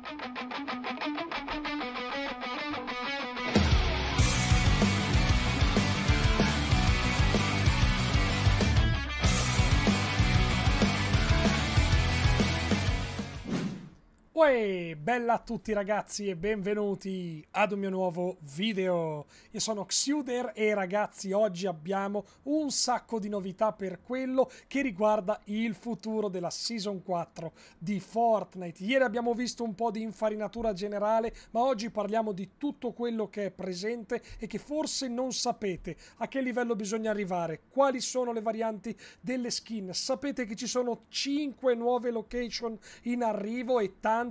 thank you Uè, bella a tutti ragazzi e benvenuti ad un mio nuovo video. Io sono Xuder e ragazzi oggi abbiamo un sacco di novità per quello che riguarda il futuro della Season 4 di Fortnite. Ieri abbiamo visto un po' di infarinatura generale ma oggi parliamo di tutto quello che è presente e che forse non sapete a che livello bisogna arrivare, quali sono le varianti delle skin. Sapete che ci sono 5 nuove location in arrivo e tanti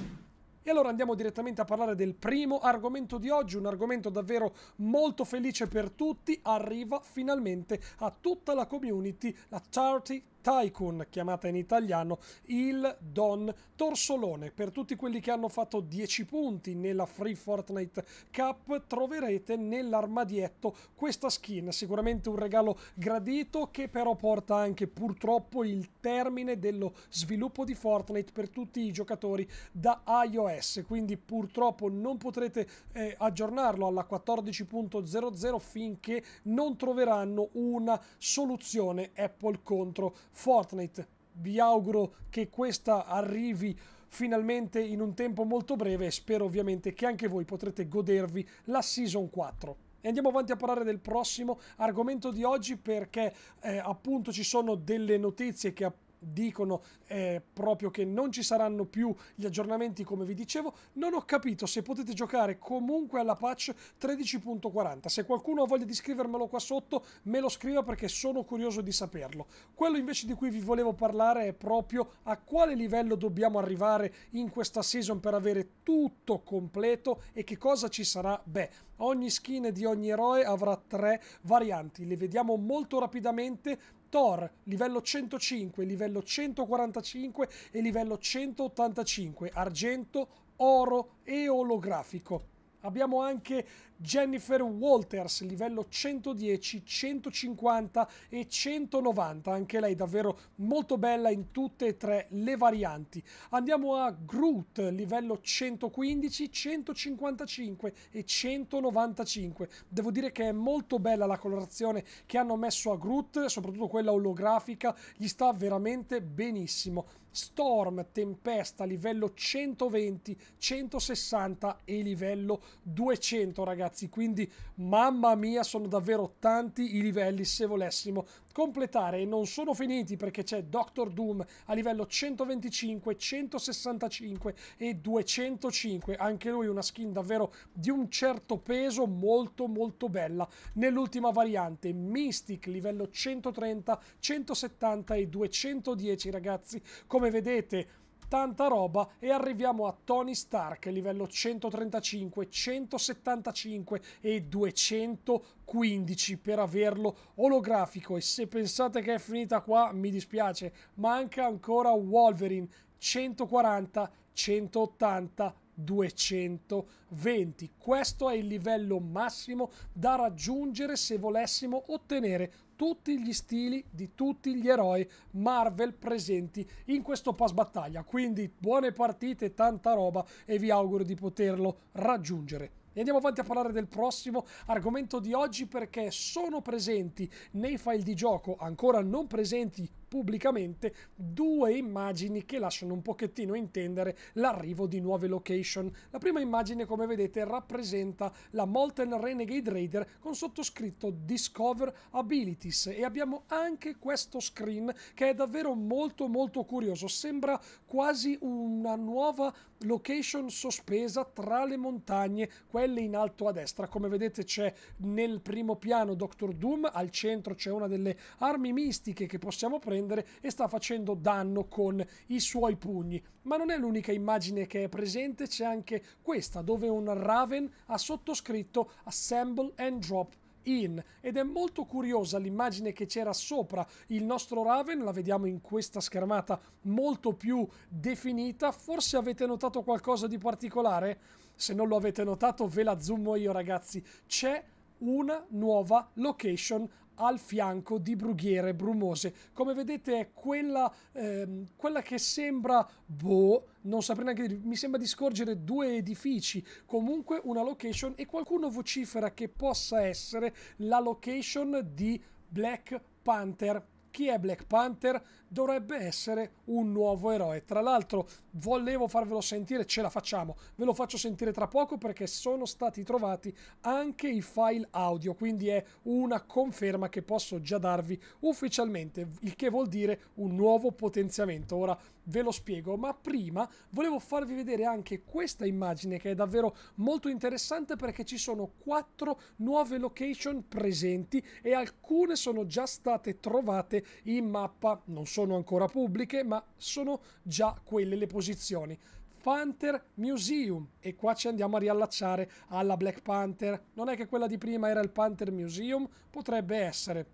E allora andiamo direttamente a parlare del primo argomento di oggi, un argomento davvero molto felice per tutti, arriva finalmente a tutta la community la Charity Tycoon, chiamata in italiano il Don Torsolone. Per tutti quelli che hanno fatto 10 punti nella Free Fortnite Cup troverete nell'armadietto questa skin, sicuramente un regalo gradito che però porta anche purtroppo il termine dello sviluppo di Fortnite per tutti i giocatori da iOS, quindi purtroppo non potrete eh, aggiornarlo alla 14.00 finché non troveranno una soluzione Apple contro Fortnite. Vi auguro che questa arrivi finalmente in un tempo molto breve e spero ovviamente che anche voi potrete godervi la Season 4. E andiamo avanti a parlare del prossimo argomento di oggi perché eh, appunto ci sono delle notizie che appunto dicono eh, proprio che non ci saranno più gli aggiornamenti come vi dicevo non ho capito se potete giocare comunque alla patch 13.40 se qualcuno ha voglia di scrivermelo qua sotto me lo scriva perché sono curioso di saperlo quello invece di cui vi volevo parlare è proprio a quale livello dobbiamo arrivare in questa season per avere tutto completo e che cosa ci sarà beh ogni skin di ogni eroe avrà tre varianti le vediamo molto rapidamente Thor livello 105, livello 145 e livello 185, argento, oro e olografico. Abbiamo anche Jennifer Walters, livello 110, 150 e 190, anche lei davvero molto bella in tutte e tre le varianti. Andiamo a Groot, livello 115, 155 e 195. Devo dire che è molto bella la colorazione che hanno messo a Groot, soprattutto quella olografica, gli sta veramente benissimo. Storm Tempesta livello 120, 160 e livello 200 ragazzi quindi mamma mia sono davvero tanti i livelli se volessimo completare e non sono finiti perché c'è Doctor Doom a livello 125, 165 e 205, anche lui una skin davvero di un certo peso molto molto bella nell'ultima variante Mystic livello 130, 170 e 210 ragazzi, come vedete tanta roba e arriviamo a Tony Stark livello 135, 175 e 215 per averlo olografico e se pensate che è finita qua mi dispiace, manca ancora Wolverine 140, 180, 220. Questo è il livello massimo da raggiungere se volessimo ottenere tutti gli stili di tutti gli eroi Marvel presenti in questo pass battaglia. Quindi buone partite, tanta roba e vi auguro di poterlo raggiungere. E andiamo avanti a parlare del prossimo argomento di oggi perché sono presenti nei file di gioco, ancora non presenti pubblicamente due immagini che lasciano un pochettino intendere l'arrivo di nuove location. La prima immagine, come vedete, rappresenta la Molten Renegade Raider con sottoscritto Discover Abilities e abbiamo anche questo screen che è davvero molto molto curioso, sembra quasi una nuova location sospesa tra le montagne, quelle in alto a destra. Come vedete c'è nel primo piano Doctor Doom, al centro c'è una delle armi mistiche che possiamo prendere prendere e sta facendo danno con i suoi pugni. Ma non è l'unica immagine che è presente, c'è anche questa dove un Raven ha sottoscritto Assemble and Drop in ed è molto curiosa l'immagine che c'era sopra il nostro Raven, la vediamo in questa schermata molto più definita, forse avete notato qualcosa di particolare? Se non lo avete notato ve la zoomo io ragazzi, c'è una nuova location al fianco di brughiere brumose. Come vedete è quella, ehm, quella che sembra, boh, non saprei neanche dire, mi sembra di scorgere due edifici, comunque una location e qualcuno vocifera che possa essere la location di Black Panther chi è Black Panther dovrebbe essere un nuovo eroe. Tra l'altro volevo farvelo sentire, ce la facciamo, ve lo faccio sentire tra poco perché sono stati trovati anche i file audio, quindi è una conferma che posso già darvi ufficialmente, il che vuol dire un nuovo potenziamento. Ora ve lo spiego, ma prima volevo farvi vedere anche questa immagine che è davvero molto interessante perché ci sono quattro nuove location presenti e alcune sono già state trovate in mappa non sono ancora pubbliche, ma sono già quelle le posizioni. Panther Museum e qua ci andiamo a riallacciare alla Black Panther. Non è che quella di prima era il Panther Museum? Potrebbe essere,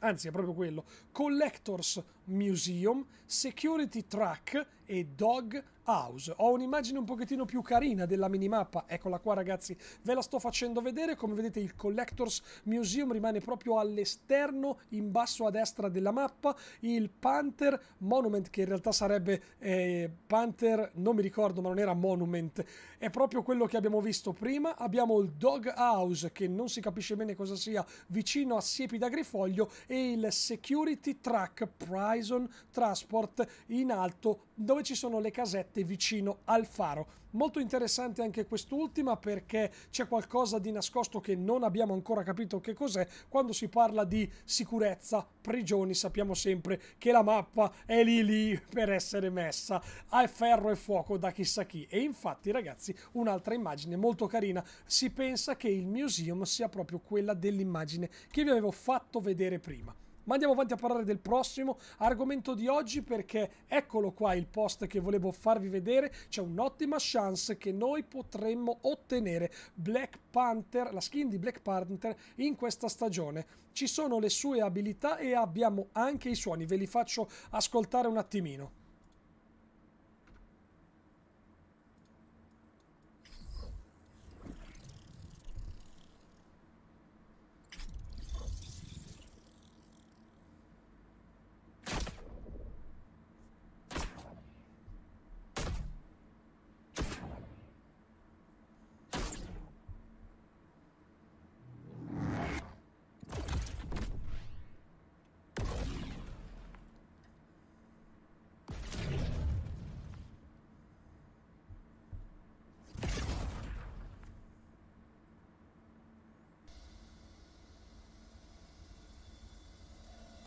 anzi è proprio quello, Collectors Museum, Security Track e Dog House. Ho un'immagine un pochettino più carina della minimappa, eccola qua ragazzi, ve la sto facendo vedere, come vedete il Collectors Museum rimane proprio all'esterno, in basso a destra della mappa, il Panther Monument, che in realtà sarebbe eh, Panther, non mi ricordo, ma non era Monument, è proprio quello che abbiamo visto prima, abbiamo il Dog House, che non si capisce bene cosa sia, vicino a Siepi d'Agrifoglio, e il Security Track Prison Transport in alto, dove ci sono le casette vicino al faro. Molto interessante anche quest'ultima perché c'è qualcosa di nascosto che non abbiamo ancora capito che cos'è. Quando si parla di sicurezza, prigioni, sappiamo sempre che la mappa è lì lì per essere messa a ferro e fuoco da chissà chi. E infatti ragazzi, un'altra immagine molto carina. Si pensa che il museum sia proprio quella dell'immagine che vi avevo fatto vedere prima. Ma andiamo avanti a parlare del prossimo argomento di oggi perché eccolo qua il post che volevo farvi vedere, c'è un'ottima chance che noi potremmo ottenere Black Panther, la skin di Black Panther in questa stagione. Ci sono le sue abilità e abbiamo anche i suoni, ve li faccio ascoltare un attimino.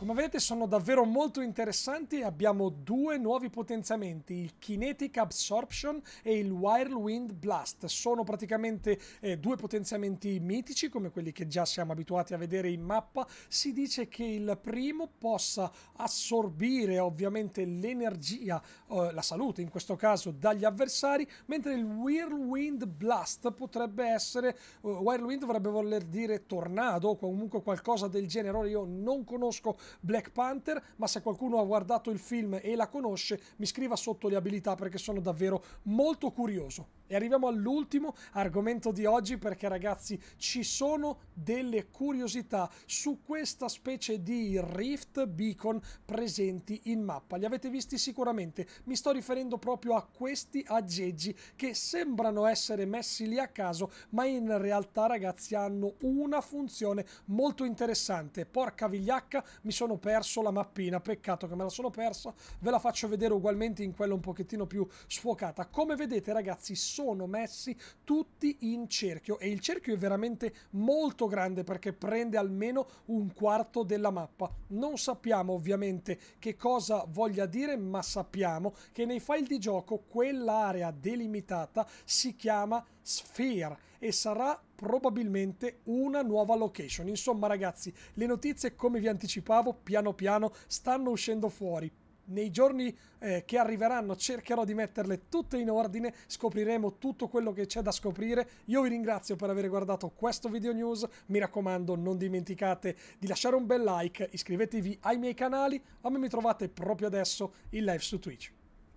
Come vedete sono davvero molto interessanti e abbiamo due nuovi potenziamenti, il Kinetic Absorption e il Whirlwind Blast. Sono praticamente eh, due potenziamenti mitici come quelli che già siamo abituati a vedere in mappa. Si dice che il primo possa assorbire ovviamente l'energia, eh, la salute in questo caso, dagli avversari, mentre il Whirlwind Blast potrebbe essere, eh, Whirlwind dovrebbe voler dire tornado o comunque qualcosa del genere. Ora io non conosco Black Panther, ma se qualcuno ha guardato il film e la conosce, mi scriva sotto le abilità perché sono davvero molto curioso. E arriviamo all'ultimo argomento di oggi perché ragazzi ci sono delle curiosità su questa specie di Rift Beacon presenti in mappa. Li avete visti sicuramente, mi sto riferendo proprio a questi aggeggi che sembrano essere messi lì a caso ma in realtà ragazzi hanno una funzione molto interessante. Porca vigliacca mi sono perso la mappina, peccato che me la sono persa, ve la faccio vedere ugualmente in quella un pochettino più sfocata. Come vedete ragazzi sono messi tutti in cerchio e il cerchio è veramente molto grande perché prende almeno un quarto della mappa. Non sappiamo ovviamente che cosa voglia dire, ma sappiamo che nei file di gioco quell'area delimitata si chiama Sphere e sarà probabilmente una nuova location. Insomma, ragazzi, le notizie, come vi anticipavo, piano piano stanno uscendo fuori nei giorni eh, che arriveranno cercherò di metterle tutte in ordine, scopriremo tutto quello che c'è da scoprire. Io vi ringrazio per aver guardato questo video news, mi raccomando non dimenticate di lasciare un bel like, iscrivetevi ai miei canali, a me mi trovate proprio adesso in live su Twitch.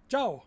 Ciao!